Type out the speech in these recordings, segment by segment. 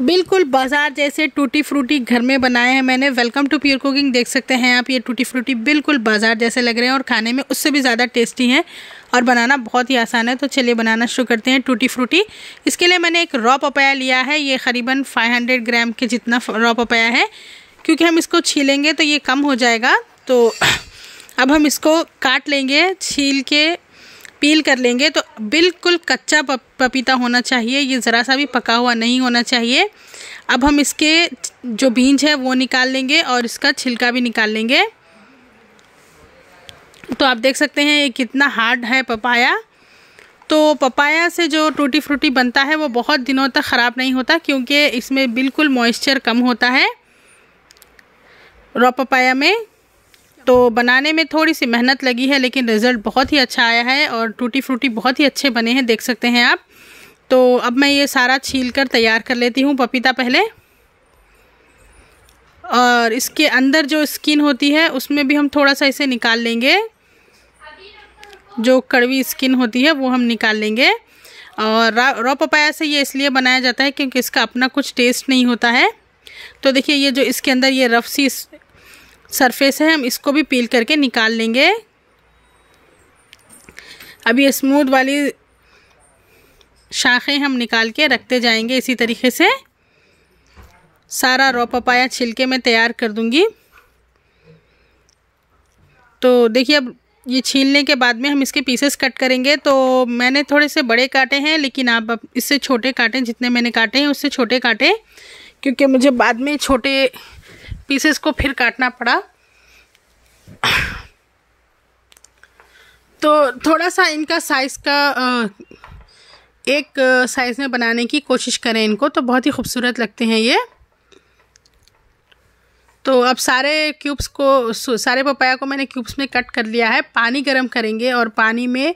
बिल्कुल बाज़ार जैसे टूटी फ्रूटी घर में बनाए हैं मैंने वेलकम टू प्योर कुकिंग देख सकते हैं आप ये टूटी फ्रूटी बिल्कुल बाज़ार जैसे लग रहे हैं और खाने में उससे भी ज़्यादा टेस्टी हैं और बनाना बहुत ही आसान है तो चलिए बनाना शुरू करते हैं टूटी फ्रूटी इसके लिए मैंने एक रॉ पपाया लिया है ये करीबन फाइव ग्राम के जितना रॉ पपाया है क्योंकि हम इसको छीलेंगे तो ये कम हो जाएगा तो अब हम इसको काट लेंगे छील के पील कर लेंगे तो बिल्कुल कच्चा पपीता होना चाहिए ये ज़रा सा भी पका हुआ नहीं होना चाहिए अब हम इसके जो बीज है वो निकाल लेंगे और इसका छिलका भी निकाल लेंगे तो आप देख सकते हैं ये कितना हार्ड है पपाया तो पपाया से जो टूटी फ्रूटी बनता है वो बहुत दिनों तक ख़राब नहीं होता क्योंकि इसमें बिल्कुल मॉइस्चर कम होता है रॉ पपाया में तो बनाने में थोड़ी सी मेहनत लगी है लेकिन रिज़ल्ट बहुत ही अच्छा आया है और टूटी फ्रूटी बहुत ही अच्छे बने हैं देख सकते हैं आप तो अब मैं ये सारा छील कर तैयार कर लेती हूँ पपीता पहले और इसके अंदर जो स्किन होती है उसमें भी हम थोड़ा सा इसे निकाल लेंगे जो कड़वी स्किन होती है वो हम निकाल लेंगे और रॉ पपाया से ये इसलिए बनाया जाता है क्योंकि इसका अपना कुछ टेस्ट नहीं होता है तो देखिए ये जो इसके अंदर ये रफ सी सरफेस है हम इसको भी पील करके निकाल लेंगे अब ये स्मूथ वाली शाखें हम निकाल के रखते जाएंगे इसी तरीके से सारा रॉ पपाया छिलके में तैयार कर दूंगी तो देखिए अब ये छीलने के बाद में हम इसके पीसेस कट करेंगे तो मैंने थोड़े से बड़े काटे हैं लेकिन आप इससे छोटे काटें जितने मैंने काटे हैं उससे छोटे काटें क्योंकि मुझे बाद में छोटे पीसेस को फिर काटना पड़ा तो थोड़ा सा इनका साइज़ का एक साइज़ में बनाने की कोशिश करें इनको तो बहुत ही खूबसूरत लगते हैं ये तो अब सारे क्यूब्स को सारे पपाया को मैंने क्यूब्स में कट कर लिया है पानी गर्म करेंगे और पानी में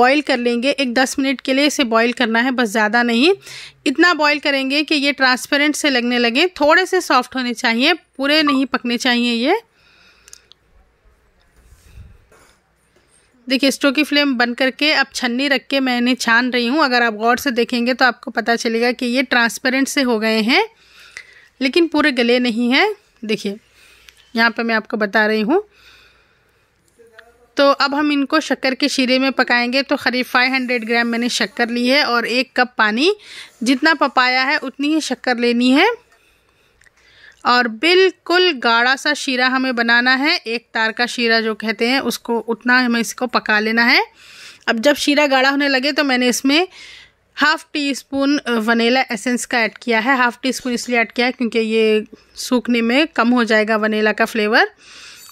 बॉईल कर लेंगे एक दस मिनट के लिए इसे बॉईल करना है बस ज़्यादा नहीं इतना बॉईल करेंगे कि ये ट्रांसपेरेंट से लगने लगे थोड़े से सॉफ्ट होने चाहिए पूरे नहीं पकने चाहिए ये देखिए स्टोव की फ्लेम बंद करके अब छन्नी रख के मैं इन्हें छान रही हूँ अगर आप गौर से देखेंगे तो आपको पता चलेगा कि ये ट्रांसपेरेंट से हो गए हैं लेकिन पूरे गले नहीं हैं देखिए यहाँ पर मैं आपको बता रही हूँ तो अब हम इनको शक्कर के शीरे में पकाएंगे तो करीब 500 ग्राम मैंने शक्कर ली है और एक कप पानी जितना पपाया है उतनी ही शक्कर लेनी है और बिल्कुल गाढ़ा सा शीरा हमें बनाना है एक तार का शीरा जो कहते हैं उसको उतना हमें इसको पका लेना है अब जब शीरा गाढ़ा होने लगे तो मैंने इसमें half teaspoon vanilla essence का ऐड किया है हाफ टी स्पून इसलिए ऐड किया है क्योंकि ये सूखने में कम हो जाएगा वनीला का फ्लेवर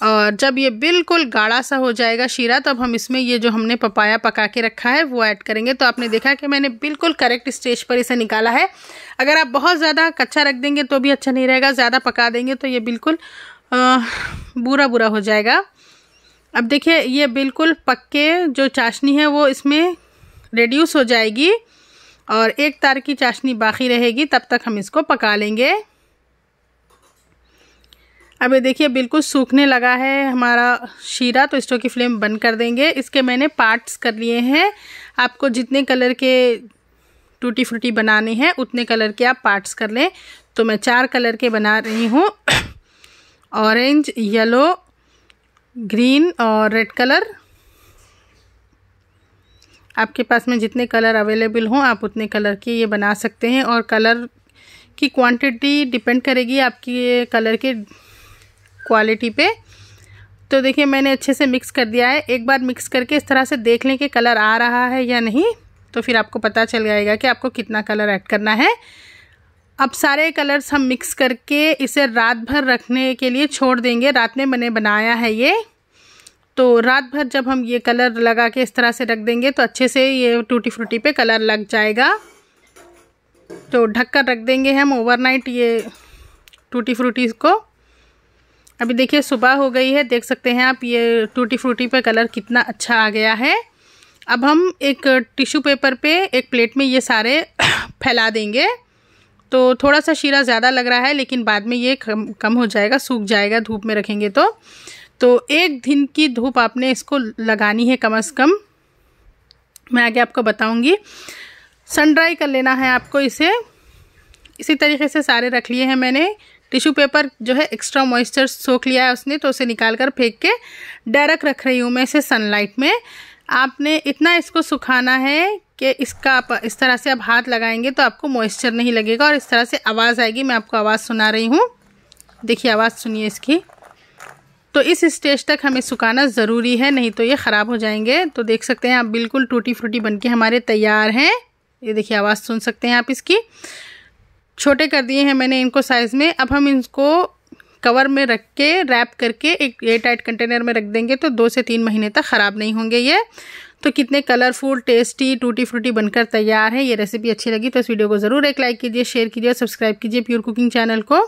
और जब ये बिल्कुल गाढ़ा सा हो जाएगा शीरा तब हम इसमें ये जो हमने पपाया पका के रखा है वो ऐड करेंगे तो आपने देखा कि मैंने बिल्कुल करेक्ट स्टेज पर इसे निकाला है अगर आप बहुत ज़्यादा कच्चा रख देंगे तो भी अच्छा नहीं रहेगा ज़्यादा पका देंगे तो ये बिल्कुल बुरा बुरा हो जाएगा अब देखिए ये बिल्कुल पक्के जो चाशनी है वो इसमें रेड्यूस हो जाएगी और एक तार की चाशनी बाकी रहेगी तब तक हम इसको पका लेंगे अब ये देखिए बिल्कुल सूखने लगा है हमारा शीरा तो स्टोव की फ्लेम बंद कर देंगे इसके मैंने पार्ट्स कर लिए हैं आपको जितने कलर के टूटी फ्रूटी बनाने हैं उतने कलर के आप पार्ट्स कर लें तो मैं चार कलर के बना रही हूँ ऑरेंज येलो ग्रीन और रेड कलर आपके पास में जितने कलर अवेलेबल हों आप उतने कलर के ये बना सकते हैं और कलर की क्वांटिटी डिपेंड करेगी आपकी कलर के क्वालिटी पे तो देखिए मैंने अच्छे से मिक्स कर दिया है एक बार मिक्स करके इस तरह से देख लें कि कलर आ रहा है या नहीं तो फिर आपको पता चल जाएगा कि आपको कितना कलर ऐड करना है अब सारे कलर्स हम मिक्स करके इसे रात भर रखने के लिए छोड़ देंगे रात में मैंने बनाया है ये तो रात भर जब हम ये कलर लगा के इस तरह से रख देंगे तो अच्छे से ये टूटी फ्रूटी पे कलर लग जाएगा तो ढककर रख देंगे हम ओवरनाइट ये टूटी फ्रूटी को अभी देखिए सुबह हो गई है देख सकते हैं आप ये टूटी फ्रूटी पे कलर कितना अच्छा आ गया है अब हम एक टिश्यू पेपर पे एक प्लेट में ये सारे फैला देंगे तो थोड़ा सा शीरा ज़्यादा लग रहा है लेकिन बाद में ये कम कम हो जाएगा सूख जाएगा धूप में रखेंगे तो तो एक दिन की धूप आपने इसको लगानी है कम से कम मैं आगे आपको बताऊंगी सन ड्राई कर लेना है आपको इसे इसी तरीके से सारे रख लिए हैं मैंने टिश्यू पेपर जो है एक्स्ट्रा मॉइस्चर सोख लिया है उसने तो उसे निकाल कर फेंक के डायरेक्ट रख रही हूँ मैं इसे सनलाइट में आपने इतना इसको सुखाना है कि इसका आप इस तरह से आप हाथ लगाएंगे तो आपको मॉइस्चर नहीं लगेगा और इस तरह से आवाज़ आएगी मैं आपको आवाज़ सुना रही हूँ देखिए आवाज़ सुनिए इसकी तो इस स्टेज तक हमें सुखाना ज़रूरी है नहीं तो ये ख़राब हो जाएंगे तो देख सकते हैं आप बिल्कुल टूटी फ्रूटी बन के हमारे तैयार हैं ये देखिए आवाज़ सुन सकते हैं आप इसकी छोटे कर दिए हैं मैंने इनको साइज़ में अब हम इनको कवर में रख के रैप करके एक एयर टाइट कंटेनर में रख देंगे तो दो से तीन महीने तक ख़राब नहीं होंगे ये तो कितने कलरफुल टेस्टी टूटी फ्रूटी बनकर तैयार है ये रेसिपी अच्छी लगी तो इस वीडियो को ज़रूर एक लाइक कीजिए शेयर कीजिए सब्सक्राइब कीजिए प्योर कुकिंग चैनल को